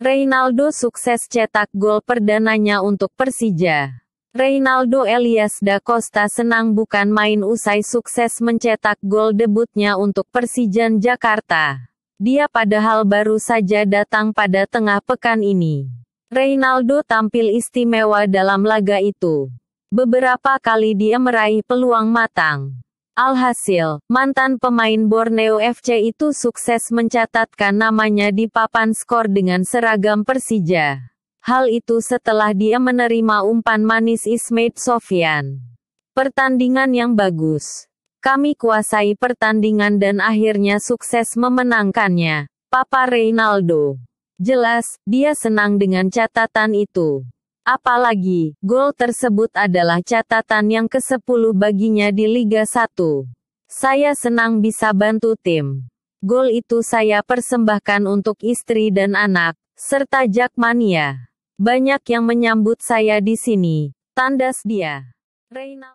Reinaldo sukses cetak gol perdananya untuk Persija. Reinaldo Elias da Costa senang bukan main usai sukses mencetak gol debutnya untuk Persijan Jakarta. Dia padahal baru saja datang pada tengah pekan ini. Reinaldo tampil istimewa dalam laga itu. Beberapa kali dia meraih peluang matang. Alhasil, mantan pemain Borneo FC itu sukses mencatatkan namanya di papan skor dengan seragam Persija. Hal itu setelah dia menerima umpan manis Ismail Sofian. Pertandingan yang bagus. Kami kuasai pertandingan dan akhirnya sukses memenangkannya. Papa Reinaldo. Jelas, dia senang dengan catatan itu. Apalagi, gol tersebut adalah catatan yang ke-10 baginya di Liga 1. Saya senang bisa bantu tim. Gol itu saya persembahkan untuk istri dan anak, serta Jakmania. Banyak yang menyambut saya di sini, tandas dia. Reina